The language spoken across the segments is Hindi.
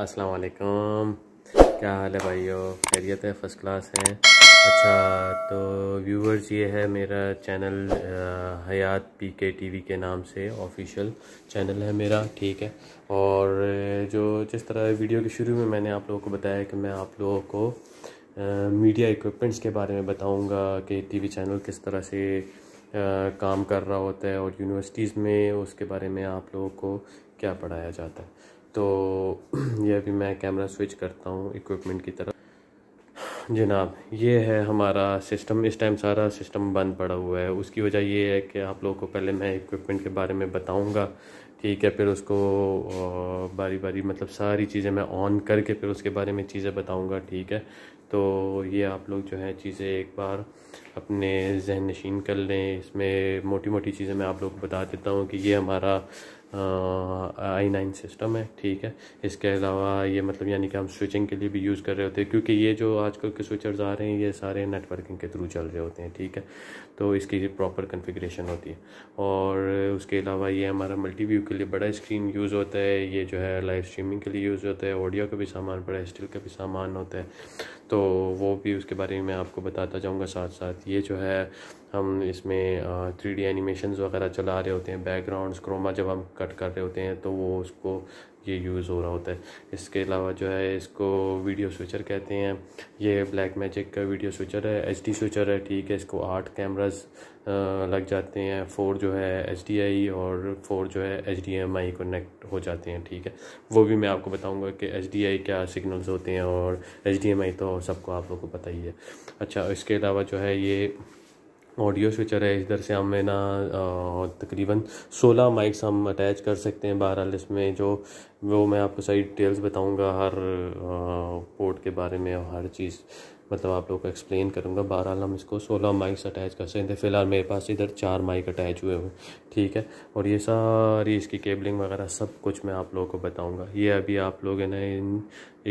अस्सलाम वालेकुम क्या हाल है भाइयों खैरियत है फर्स्ट क्लास है अच्छा तो व्यूवर्स ये है मेरा channel Hayat P K T V के नाम से ऑफिशियल चैनल है मेरा ठीक है और जो जिस तरह वीडियो के शुरू में मैंने आप लोगों को बताया कि मैं आप लोगों को मीडिया इक्विपमेंट्स के बारे में बताऊंगा कि वी चैनल किस तरह से आ, काम कर रहा होता है और यूनिवर्सिटीज़ में उसके बारे में आप लोगों को क्या पढ़ाया जाता है तो लीजिए अभी मैं कैमरा स्विच करता हूँ इक्विपमेंट की तरफ जनाब ये है हमारा सिस्टम इस टाइम सारा सिस्टम बंद पड़ा हुआ है उसकी वजह ये है कि आप लोगों को पहले मैं इक्विपमेंट के बारे में बताऊँगा ठीक है फिर उसको बारी बारी मतलब सारी चीज़ें मैं ऑन करके फिर उसके बारे में चीज़ें बताऊँगा ठीक है तो ये आप लोग जो है चीज़ें एक बार अपने जहन नशीन कर लें इसमें मोटी मोटी चीज़ें मैं आप लोग को बता देता हूँ कि ये हमारा आई नाइन सिस्टम है ठीक है इसके अलावा ये मतलब यानी कि हम स्विचिंग के लिए भी यूज़ कर रहे होते हैं क्योंकि ये जो आजकल के स्विचर्स आ रहे हैं ये सारे नेटवर्किंग के थ्रू चल रहे होते हैं ठीक है तो इसकी प्रॉपर कन्फिग्रेशन होती है और उसके अलावा ये हमारा मल्टी व्यू के लिए बड़ा स्क्रीन यूज़ होता है ये जो है लाइव स्ट्रीमिंग के लिए यूज़ होता है ऑडियो का भी सामान बड़ा स्टिल का भी सामान होता है तो वो भी उसके बारे में मैं आपको बताता जाऊँगा साथ साथ ये जो है हम इसमें थ्री डी एनिमेशन वगैरह चला रहे होते हैं बैकग्राउंड क्रोमा जब हम कट कर रहे होते हैं तो वो उसको ये यूज़ हो रहा होता है इसके अलावा जो है इसको वीडियो स्विचर कहते हैं ये ब्लैक मैजिक का वीडियो स्विचर है एच डी स्विचर है ठीक है इसको आठ कैमराज लग जाते हैं फोर जो है एच डी आई और फोर जो है H D M I connect हो जाते हैं ठीक है वो भी मैं आपको बताऊंगा कि एच डी आई क्या सिग्नल्स होते हैं और एच डी एम आई तो सबको आप लोग को पता ही है अच्छा इसके अलावा जो है ये ऑडियो स्विचर है इधर से हमें ना तकरीबन 16 माइक्स हम अटैच कर सकते हैं बहरहाल इसमें जो वो मैं आपको सारी डिटेल्स बताऊंगा हर पोर्ट के बारे में और हर चीज़ मतलब आप लोग को एक्सप्लेन करूंगा बहरहाल हम इसको सोलह माइक्स अटैच कर सकते हैं फ़िलहाल मेरे पास इधर चार माइक अटैच हुए हुए ठीक है और ये सारी इसकी केबलिंग वगैरह सब कुछ मैं आप लोगों को बताऊंगा ये अभी आप लोग है ना इन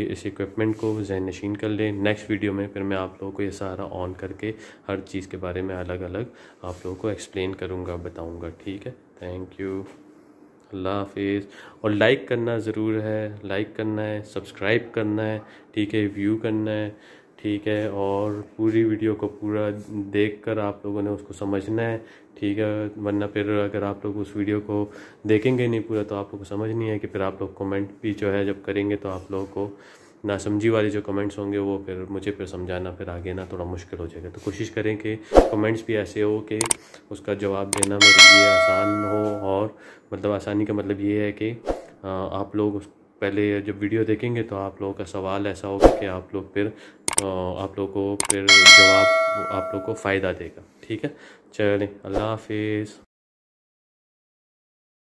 इस इक्विपमेंट को जहन नशीन कर लें नेक्स्ट वीडियो में फिर मैं आप लोगों को ये सारा ऑन करके हर चीज़ के बारे में अलग अलग आप लोगों को एक्सप्लेन करूँगा बताऊँगा ठीक है थैंक यू अल्लाह हाफिज़ और लाइक करना ज़रूर है लाइक करना है सब्सक्राइब करना है ठीक है व्यू करना है ठीक है और पूरी वीडियो को पूरा देख कर आप लोगों ने उसको समझना है ठीक है वरना फिर अगर आप लोग उस वीडियो को देखेंगे नहीं पूरा तो आप लोग को समझ नहीं है कि फिर आप लोग कमेंट भी जो है जब करेंगे तो आप लोगों को ना समझी वाले जो कमेंट्स होंगे वो फिर मुझे फिर समझाना फिर आगे ना थोड़ा मुश्किल हो जाएगा तो कोशिश करें कि कमेंट्स भी ऐसे हो कि उसका जवाब देना मेरे लिए आसान हो और मतलब आसानी का मतलब ये है कि आप लोग पहले जब वीडियो देखेंगे तो आप लोगों का सवाल ऐसा होगा कि आप लोग फिर आप लोगों को फिर जवाब आप लोग को फ़ायदा देगा ठीक है चलें अल्लाह हाफिज़